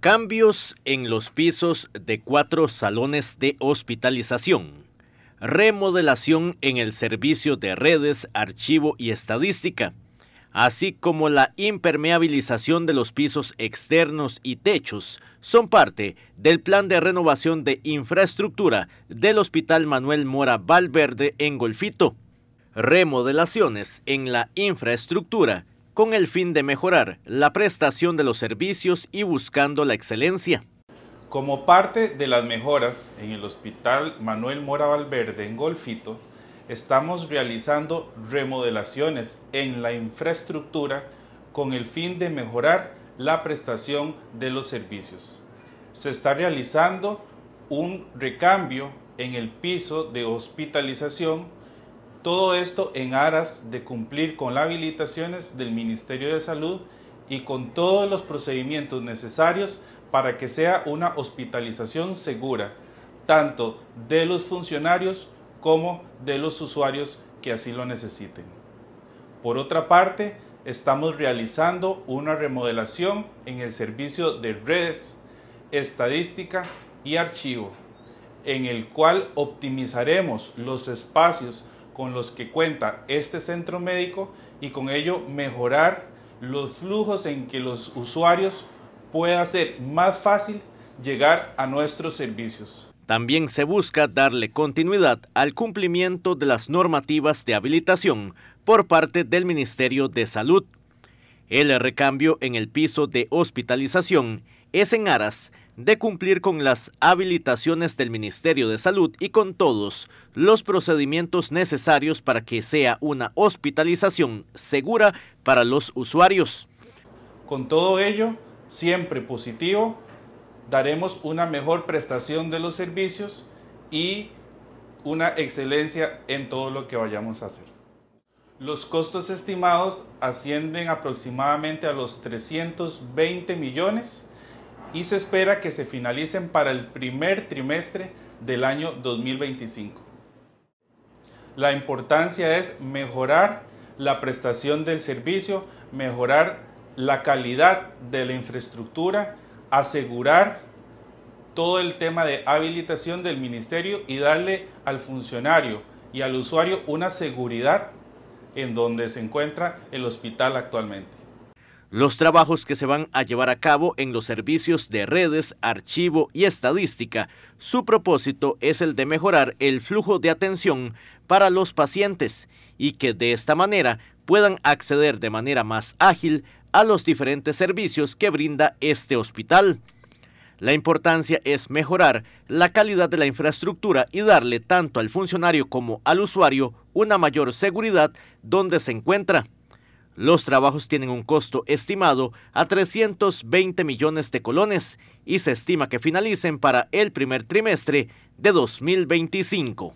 Cambios en los pisos de cuatro salones de hospitalización. Remodelación en el servicio de redes, archivo y estadística, así como la impermeabilización de los pisos externos y techos, son parte del plan de renovación de infraestructura del Hospital Manuel Mora Valverde en Golfito. Remodelaciones en la infraestructura con el fin de mejorar la prestación de los servicios y buscando la excelencia. Como parte de las mejoras en el Hospital Manuel Mora Valverde en Golfito, estamos realizando remodelaciones en la infraestructura con el fin de mejorar la prestación de los servicios. Se está realizando un recambio en el piso de hospitalización todo esto en aras de cumplir con las habilitaciones del Ministerio de Salud y con todos los procedimientos necesarios para que sea una hospitalización segura, tanto de los funcionarios como de los usuarios que así lo necesiten. Por otra parte, estamos realizando una remodelación en el servicio de redes, estadística y archivo, en el cual optimizaremos los espacios con los que cuenta este centro médico y con ello mejorar los flujos en que los usuarios pueda ser más fácil llegar a nuestros servicios. También se busca darle continuidad al cumplimiento de las normativas de habilitación por parte del Ministerio de Salud. El recambio en el piso de hospitalización es en aras de cumplir con las habilitaciones del Ministerio de Salud y con todos los procedimientos necesarios para que sea una hospitalización segura para los usuarios. Con todo ello, siempre positivo, daremos una mejor prestación de los servicios y una excelencia en todo lo que vayamos a hacer. Los costos estimados ascienden aproximadamente a los 320 millones y se espera que se finalicen para el primer trimestre del año 2025. La importancia es mejorar la prestación del servicio, mejorar la calidad de la infraestructura, asegurar todo el tema de habilitación del ministerio y darle al funcionario y al usuario una seguridad en donde se encuentra el hospital actualmente los trabajos que se van a llevar a cabo en los servicios de redes, archivo y estadística. Su propósito es el de mejorar el flujo de atención para los pacientes y que de esta manera puedan acceder de manera más ágil a los diferentes servicios que brinda este hospital. La importancia es mejorar la calidad de la infraestructura y darle tanto al funcionario como al usuario una mayor seguridad donde se encuentra. Los trabajos tienen un costo estimado a 320 millones de colones y se estima que finalicen para el primer trimestre de 2025.